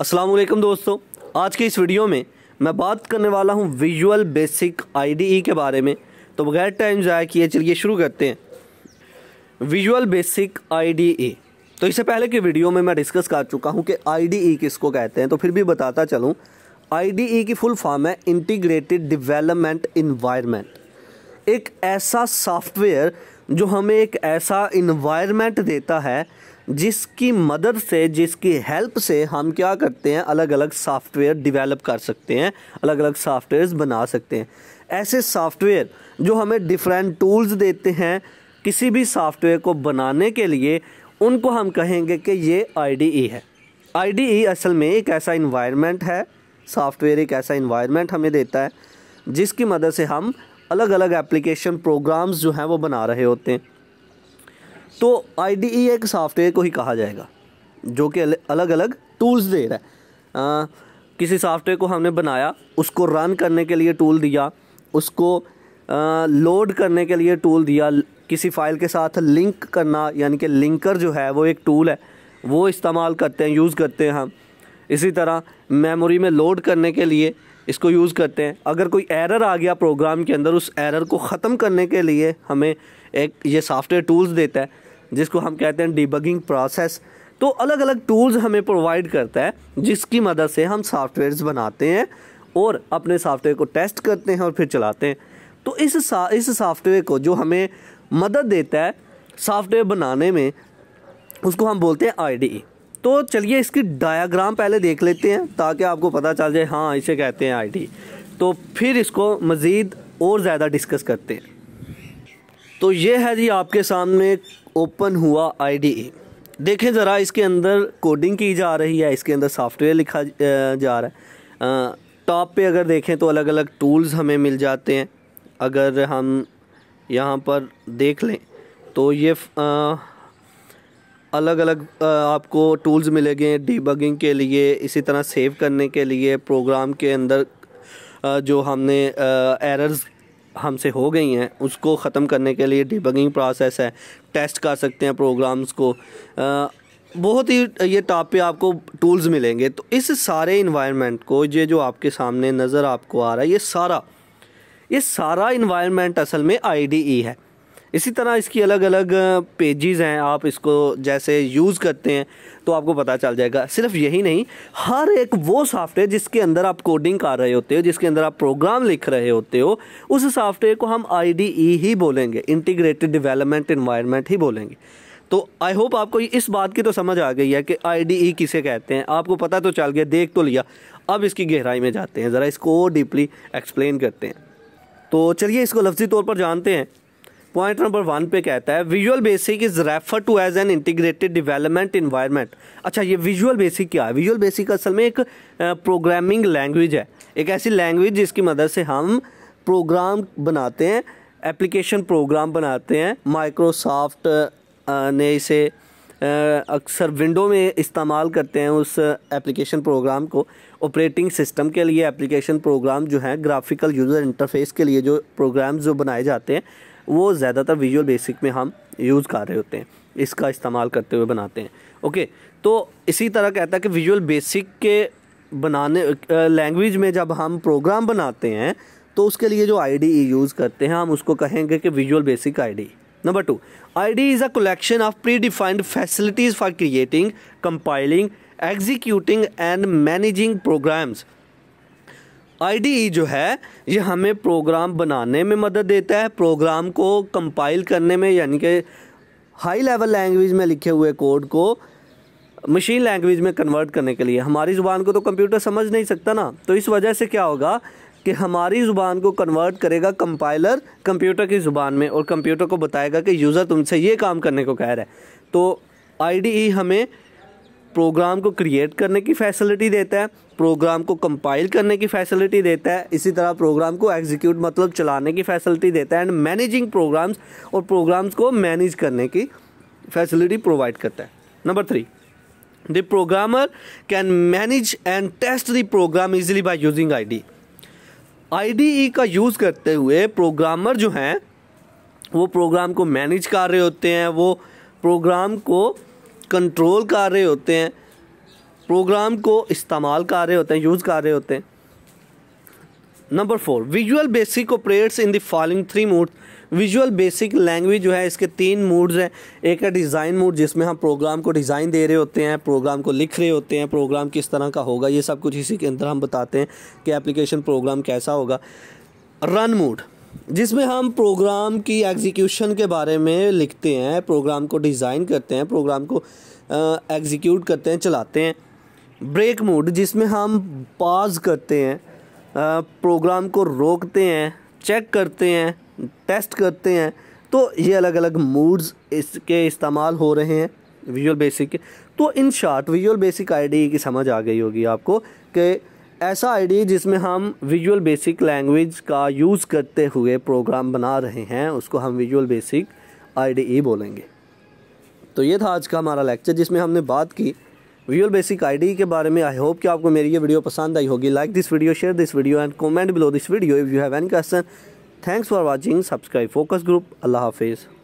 असलम दोस्तों आज के इस वीडियो में मैं बात करने वाला हूँ विजुअल बेसिक आईडीई के बारे में तो बगैर टाइम ज़ाया किए चलिए शुरू करते हैं विजुअल बेसिक आईडीई तो इससे पहले की वीडियो में मैं डिस्कस कर चुका हूँ कि आईडीई e किसको कहते हैं तो फिर भी बताता चलूँ आईडीई e की फुल फॉर्म है इंटीग्रेटेड डिवेलपमेंट इन्वायरमेंट एक ऐसा सॉफ्टवेयर जो हमें एक ऐसा इन्वायरमेंट देता है जिसकी मदद से जिसकी हेल्प से हम क्या करते हैं अलग अलग सॉफ्टवेयर डिवेलप कर सकते हैं अलग अलग सॉफ्टवेयर बना सकते हैं ऐसे सॉफ्टवेयर जो हमें डिफरेंट टूल्स देते हैं किसी भी सॉफ्टवेयर को बनाने के लिए उनको हम कहेंगे कि ये आई है आई असल में एक ऐसा इन्वायरमेंट है सॉफ्टवेयर एक ऐसा इन्वायरमेंट हमें देता है जिसकी मदद से हम अलग अलग एप्लीकेशन प्रोग्राम्स जो हैं वो बना रहे होते हैं तो आई e एक सॉफ्टवेयर को ही कहा जाएगा जो कि अलग अलग टूल्स दे रहा है आ, किसी सॉफ्टवेयर को हमने बनाया उसको रन करने के लिए टूल दिया उसको लोड करने के लिए टूल दिया किसी फ़ाइल के साथ लिंक करना यानी कि लिंकर जो है वो एक टूल है वो इस्तेमाल करते हैं यूज़ करते हैं हम इसी तरह मेमोरी में लोड करने के लिए इसको यूज़ करते हैं अगर कोई एरर आ गया प्रोग्राम के अंदर उस एरर को ख़त्म करने के लिए हमें एक ये सॉफ्टवेयर टूल्स देता है जिसको हम कहते हैं डिबगिंग प्रोसेस तो अलग अलग टूल्स हमें प्रोवाइड करता है जिसकी मदद से हम सॉफ्टवेयर बनाते हैं और अपने सॉफ्टवेयर को टेस्ट करते हैं और फिर चलाते हैं तो इस सा, इस सॉफ्टवेयर को जो हमें मदद देता है सॉफ्टवेयर बनाने में उसको हम बोलते हैं आई e। तो चलिए इसकी डायाग्राम पहले देख लेते हैं ताकि आपको पता चल जाए हाँ इसे कहते हैं आई e। तो फिर इसको मज़ीद और ज़्यादा डिस्कस करते हैं तो ये है जी आपके सामने ओपन हुआ आईडीई देखें ज़रा इसके अंदर कोडिंग की जा रही है इसके अंदर सॉफ्टवेयर लिखा जा रहा है टॉप पे अगर देखें तो अलग अलग टूल्स हमें मिल जाते हैं अगर हम यहाँ पर देख लें तो ये आ, अलग अलग आ, आपको टूल्स मिलेंगे डीबगिंग के लिए इसी तरह सेव करने के लिए प्रोग्राम के अंदर आ, जो हमने एरर्स हमसे हो गई हैं उसको ख़त्म करने के लिए डिबगिंग प्रोसेस है टेस्ट कर सकते हैं प्रोग्राम्स को आ, बहुत ही ये टॉप पे आपको टूल्स मिलेंगे तो इस सारे इन्वायरमेंट को ये जो आपके सामने नज़र आपको आ रहा है ये सारा ये सारा इन्वायरमेंट असल में आईडीई e है इसी तरह इसकी अलग अलग पेजेस हैं आप इसको जैसे यूज़ करते हैं तो आपको पता चल जाएगा सिर्फ यही नहीं हर एक वो सॉफ्टवेयर जिसके अंदर आप कोडिंग कर रहे होते हो जिसके अंदर आप प्रोग्राम लिख रहे होते हो उस सॉफ्टवेयर को हम आई ही बोलेंगे इंटीग्रेटेड डिवेलपमेंट इन्वायरमेंट ही बोलेंगे तो आई होप आपको इस बात की तो समझ आ गई है कि आई किसे कहते हैं आपको पता तो चल गया देख तो लिया अब इसकी गहराई में जाते हैं ज़रा इसको डीपली एक्सप्लेन करते हैं तो चलिए इसको लफ्जी तौर पर जानते हैं पॉइंट नंबर वन पे कहता है visual basic is refer to as an integrated development environment अच्छा ये विजुअल बेसिक क्या है विजुअल बेसिक असल में एक प्रोग्रामिंग लैंग्वेज है एक ऐसी लैंग्वेज जिसकी मदद से हम प्रोग्राम बनाते हैं एप्लीकेशन प्रोग्राम बनाते हैं माइक्रोसॉफ्ट ने इसे अक्सर विंडो में इस्तेमाल करते हैं उस एप्लीकेशन प्रोग्राम को ऑपरेटिंग सिस्टम के लिए एप्लीकेशन प्रोग्राम जो है ग्राफिकल यूज़र इंटरफेस के लिए जो प्रोग्राम जो बनाए जाते हैं वो ज़्यादातर विजुअल बेसिक में हम यूज़ कर रहे होते हैं इसका इस्तेमाल करते हुए बनाते हैं ओके तो इसी तरह कहता है कि विजुअल बेसिक के बनाने लैंग्वेज में जब हम प्रोग्राम बनाते हैं तो उसके लिए जो आई यूज़ e करते हैं हम उसको कहेंगे कि visual basic I number two I D is a collection of predefined facilities for creating compiling executing and managing programs I जो है ये हमें प्रोग्राम बनाने में मदद देता है प्रोग्राम को कंपाइल करने में यानी कि हाई लेवल लैंग्वेज में लिखे हुए कोड को मशीन लैंग्वेज में कन्वर्ट करने के लिए हमारी ज़ुबान को तो कंप्यूटर समझ नहीं सकता ना तो इस वजह से क्या होगा कि हमारी ज़ुबान को कन्वर्ट करेगा कंपाइलर कंप्यूटर की ज़ुबान में और कंप्यूटर को बताएगा कि यूज़र तुमसे ये काम करने को कह रहा है तो आई हमें प्रोग्राम को क्रिएट करने की फैसिलिटी देता है प्रोग्राम को कंपाइल करने की फैसिलिटी देता है इसी तरह प्रोग्राम को एग्जीक्यूट मतलब चलाने की फैसिलिटी देता है एंड मैनेजिंग प्रोग्राम्स और प्रोग्राम्स को मैनेज करने की फैसिलिटी प्रोवाइड करता है number three the programmer can manage and test the program easily by using I D I D E का यूज़ करते हुए प्रोग्रामर जो हैं वो प्रोग्राम को मैनेज कर रहे होते हैं वो प्रोग्राम को कंट्रोल कर रहे होते हैं प्रोग्राम को इस्तेमाल कर रहे होते हैं यूज़ कर रहे होते हैं number four visual basic operates in the following three mood visual basic language जो है इसके तीन मूड्स हैं एक है डिज़ाइन मूड जिसमें हम प्रोग्राम को डिज़ाइन दे रहे होते हैं प्रोग्राम को लिख रहे होते हैं प्रोग्राम किस तरह का होगा ये सब कुछ इसी के अंदर हम बताते हैं कि एप्लीकेशन प्रोग्राम कैसा होगा रन मूड जिसमें हम प्रोग्राम की एग्जीक्यूशन के बारे में लिखते हैं प्रोग्राम को डिज़ाइन करते हैं प्रोग्राम को एग्जीक्यूट करते हैं चलाते हैं ब्रेक मोड जिसमें हम पॉज करते हैं प्रोग्राम को रोकते हैं चेक करते हैं टेस्ट करते हैं तो ये अलग अलग मूड्स इसके इस्तेमाल हो रहे हैं विजुअल बेसिक के तो in short visual basic ID की समझ आ गई होगी आपको कि ऐसा आईडी जिसमें हम विजुअल बेसिक लैंग्वेज का यूज़ करते हुए प्रोग्राम बना रहे हैं उसको हम विजुअल बेसिक आईडीई बोलेंगे तो ये था आज का हमारा लेक्चर जिसमें हमने बात की व्यूअल बेसिक आई के बारे में आई होप कि आपको मेरी ये वीडियो पसंद आई होगी like this video share this video and comment below this video if you have any question thanks for watching subscribe focus group अल्लाह हाफिज़